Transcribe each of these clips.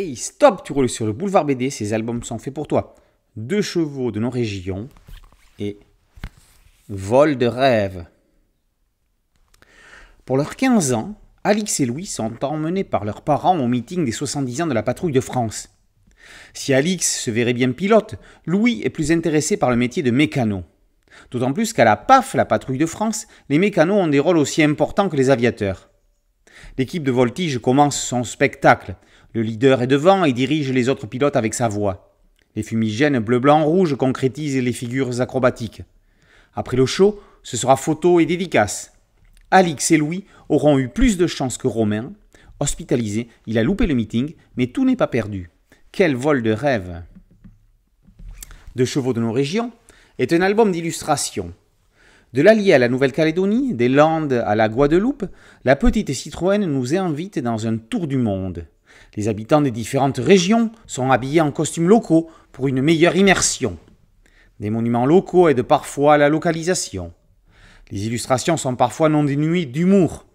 Hey, stop, tu roules sur le boulevard BD, ces albums sont faits pour toi. Deux chevaux de nos régions et Vol de rêve. Pour leurs 15 ans, Alix et Louis sont emmenés par leurs parents au meeting des 70 ans de la patrouille de France. Si Alix se verrait bien pilote, Louis est plus intéressé par le métier de mécano. D'autant plus qu'à la PAF, la patrouille de France, les mécanos ont des rôles aussi importants que les aviateurs. L'équipe de voltige commence son spectacle. Le leader est devant et dirige les autres pilotes avec sa voix. Les fumigènes bleu-blanc-rouge concrétisent les figures acrobatiques. Après le show, ce sera photo et dédicace. Alix et Louis auront eu plus de chance que Romain. Hospitalisé, il a loupé le meeting, mais tout n'est pas perdu. Quel vol de rêve De chevaux de nos régions est un album d'illustration. De l'Allier à la Nouvelle-Calédonie, des Landes à la Guadeloupe, la petite Citroën nous invite dans un tour du monde. Les habitants des différentes régions sont habillés en costumes locaux pour une meilleure immersion. Des monuments locaux aident parfois à la localisation. Les illustrations sont parfois non dénuées d'humour.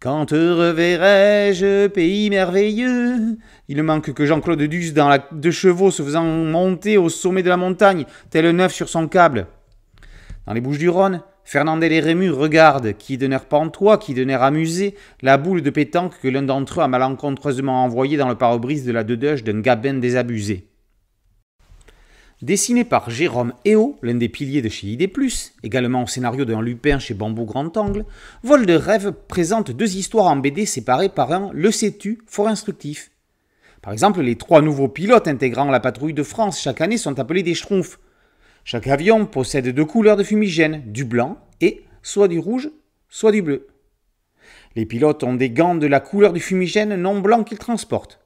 Quand te reverrai-je, pays merveilleux Il manque que Jean-Claude Duss dans la deux chevaux se faisant monter au sommet de la montagne, tel un œuf sur son câble. Dans les Bouches-du-Rhône, Fernandel et Rému regardent, qui d'un air pantois, qui d'un air amusé, la boule de pétanque que l'un d'entre eux a malencontreusement envoyée dans le pare-brise de la dedeuche d'un gabin désabusé. Dessiné par Jérôme Eo, l'un des piliers de chez ID+, également au scénario d'un Lupin chez Bambou Grand Angle, Vol de rêve présente deux histoires en BD séparées par un Le sais-tu fort instructif. Par exemple, les trois nouveaux pilotes intégrant la patrouille de France chaque année sont appelés des Schtroumpfs, chaque avion possède deux couleurs de fumigène, du blanc et soit du rouge, soit du bleu. Les pilotes ont des gants de la couleur du fumigène non blanc qu'ils transportent.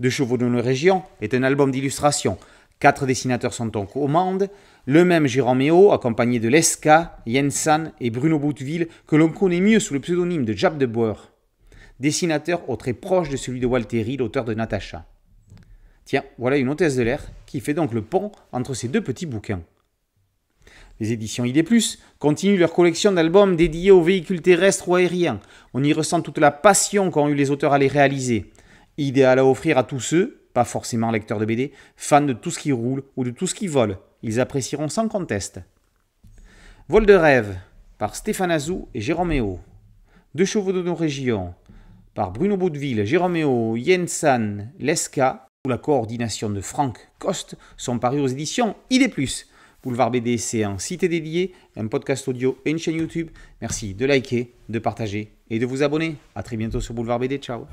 Deux chevaux de nos régions est un album d'illustration. Quatre dessinateurs sont en commande, le même Jérôme Méo, accompagné de Lesca, Jensan et Bruno Bouteville, que l'on connaît mieux sous le pseudonyme de Jab de Boer, dessinateur au très proche de celui de Walteri, l'auteur de Natacha. Tiens, voilà une hôtesse de l'air qui fait donc le pont entre ces deux petits bouquins. Les éditions ID+, continuent leur collection d'albums dédiés aux véhicules terrestres ou aériens. On y ressent toute la passion qu'ont eu les auteurs à les réaliser. Idéal à offrir à tous ceux, pas forcément lecteurs de BD, fans de tout ce qui roule ou de tout ce qui vole. Ils apprécieront sans conteste. Vol de rêve, par Stéphane Azou et Jérôme Deux chevaux de nos régions, par Bruno Boudeville, Jérôme Eau, Yensan, Lesca, la coordination de Franck Coste sont parus aux éditions ID+. plus. Boulevard BD, c'est un site dédié, un podcast audio et une chaîne YouTube. Merci de liker, de partager et de vous abonner. A très bientôt sur Boulevard BD. Ciao